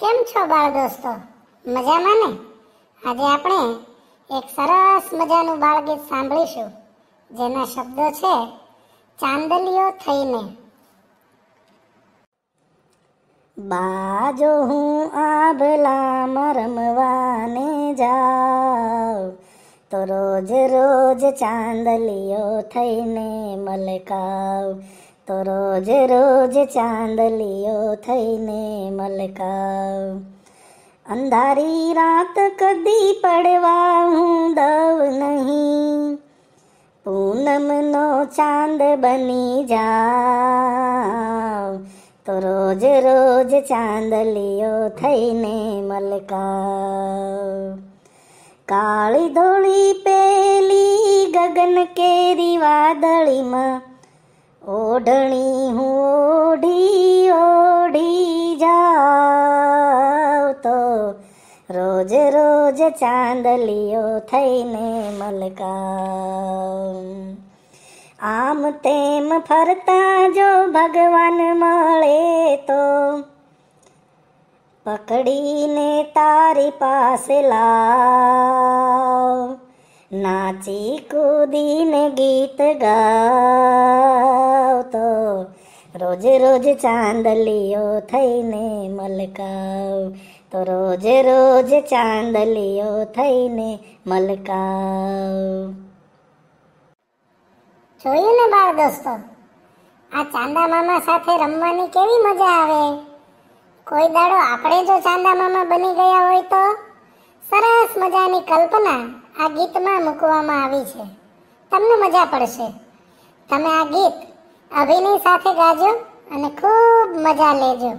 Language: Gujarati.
કેમ છો બાળ દોસ્તો મજામાં ને આજે આપણે એક સરસ મજાનું બાળગીત સાંભળીશું જેના શબ્દો છે ચાંદલીઓ થઈને બાજો હું આભલા મરમવાને જાઉં તો રોજ રોજ ચાંદલીઓ થઈને મલકાવ તો રોજ રોજ ચાંદલીઓ થઈને મલકાવ અંધારી રાત કદી પડવા હું દવ નહીં પૂનમનો ચાંદ બની જાવ તો રોજ રોજ ચાંદલીઓ થઈને મલકાવ કાળી ધોળી પેલી ગગન કેરી વાદળીમાં ઓઢણી હું ઓઢી ઓઢી જાવ તો રોજ રોજ ચાંદલીઓ થઈને મલકા આમ તેમ ફરતા જો ભગવાન મળે તો પકડીને તારી પાસે લા નાચી કૂદીને ગીત ગાવતો રોજ રોજ ચાંદલીઓ થઈને મલકાવ તો રોજ રોજ ચાંદલીઓ થઈને મલકાવ જોયું ને બાળ દોસ્તો આ ચાંદા મામા સાથે રમવાની કેવી મજા આવે કોઈ દાડો આપણે જો ચાંદા મામા બની ગયા હોય તો સરસ મજાની કલ્પના આ ગીતમાં મૂકવામાં આવી છે તમને મજા પડશે તમે આ ગીત અભિનય સાથે ગાજો અને ખૂબ મજા લેજો